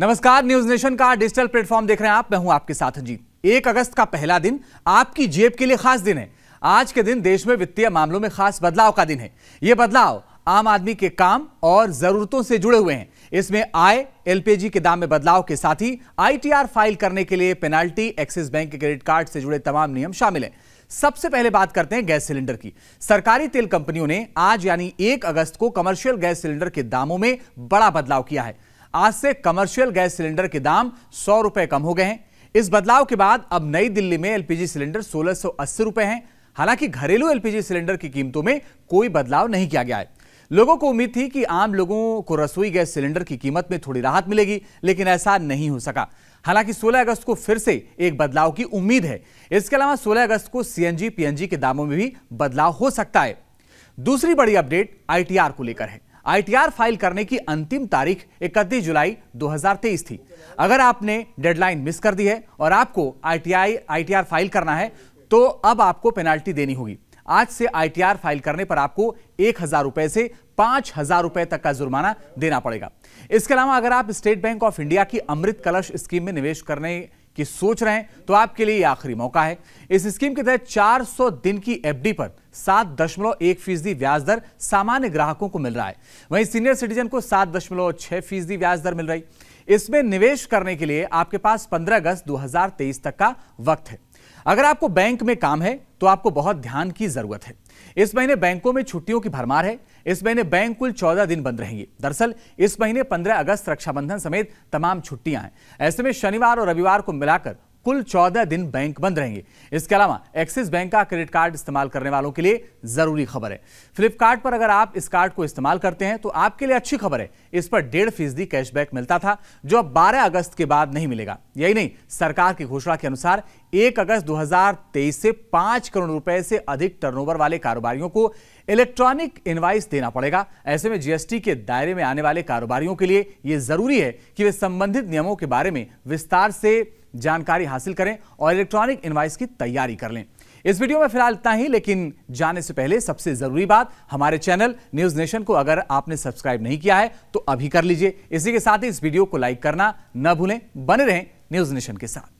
नमस्कार News Nation का digital platform देख रहे हैं आप मैं हूं आपके साथ जी एक अगस्त का पहला दिन आपकी जेब के लिए खास दिन है आज के दिन देश में वित्तीय मामलों में खास बदलाव का दिन है यह बदलाव आम आदमी के काम और जरूरतों से जुड़े हुए हैं इसमें आय एलपीजी के दाम में बदलाव के साथ ही आईटीआर फाइल करने के लिए पेनाल्टी एक्सिस बैंक के क्रेडिट कार्ड से जुड़े तमाम नियम शामिल हैं सबसे पहले बात करते हैं गैस सिलेंडर की सरकारी तेल कंपनियों ने आज यानी एक अगस्त को कमर्शियल गैस सिलेंडर के दामों में बड़ा बदलाव किया है आज से कमर्शियल गैस सिलेंडर के दाम सौ रुपए कम हो गए हैं इस बदलाव के बाद अब नई दिल्ली में एलपीजी सिलेंडर सोलह सौ अस्सी रुपए हैं हालांकि घरेलू एलपीजी सिलेंडर की कीमतों में कोई बदलाव नहीं किया गया है लोगों को उम्मीद थी कि आम लोगों को रसोई गैस सिलेंडर की कीमत में थोड़ी राहत मिलेगी लेकिन ऐसा नहीं हो सका हालांकि 16 अगस्त को फिर से एक बदलाव की उम्मीद है इसके अलावा 16 अगस्त को सीएनजी पीएनजी के दामों में भी बदलाव हो सकता है दूसरी बड़ी अपडेट आईटीआर को लेकर है आईटीआर फाइल करने की अंतिम तारीख 31 जुलाई 2023 थी अगर आपने डेडलाइन मिस कर दी है और आपको आईटीआई आईटीआर फाइल करना है तो अब आपको पेनाल्टी देनी होगी आज से आईटीआर फाइल करने पर आपको एक हजार रुपए से पांच हजार रुपए तक का जुर्माना देना पड़ेगा इसके अलावा अगर आप स्टेट बैंक ऑफ इंडिया की अमृत कलश स्कीम में निवेश करने की सोच रहे हैं तो आपके लिए आखिरी मौका है इस स्कीम के तहत 400 दिन की एफडी पर सात दशमलव एक फीसदी ब्याज दर सामान्य ग्राहकों को मिल रहा है वहीं सीनियर सिटीजन को सात दशमलव छह फीसदी ब्याज दर मिल रही इसमें निवेश करने के लिए आपके पास 15 अगस्त 2023 तक का वक्त है अगर आपको बैंक में काम है तो आपको बहुत ध्यान की जरूरत है इस महीने बैंकों में छुट्टियों की भरमार है इस महीने बैंक कुल 14 दिन बंद रहेंगे दरअसल इस महीने 15 अगस्त रक्षाबंधन समेत तमाम छुट्टियां हैं ऐसे में शनिवार और रविवार को मिलाकर कुल 14 दिन बैंक बंद रहेंगे इसके अलावा एक्सिस बैंक का क्रेडिट कार्ड इस्तेमाल करने वालों के लिए जरूरी खबर है फ्लिपकार्ट पर अगर आप इस कार्ड को इस्तेमाल करते हैं तो आपके लिए अच्छी खबर है इस पर डेढ़ फीसदी कैशबैक मिलता था जो अब 12 अगस्त के बाद नहीं मिलेगा यही नहीं सरकार की घोषणा के अनुसार एक अगस्त 2023 से पांच करोड़ रुपए से अधिक टर्नओवर वाले कारोबारियों को इलेक्ट्रॉनिक इनवाइस देना पड़ेगा ऐसे में जीएसटी के दायरे में आने वाले कारोबारियों के लिए यह जरूरी है कि वे संबंधित नियमों के बारे में विस्तार से जानकारी हासिल करें और इलेक्ट्रॉनिक इनवाइस की तैयारी कर लें इस वीडियो में फिलहाल इतना ही लेकिन जाने से पहले सबसे जरूरी बात हमारे चैनल न्यूज नेशन को अगर आपने सब्सक्राइब नहीं किया है तो अभी कर लीजिए इसी के साथ ही इस वीडियो को लाइक करना न भूलें बने रहें न्यूज नेशन के साथ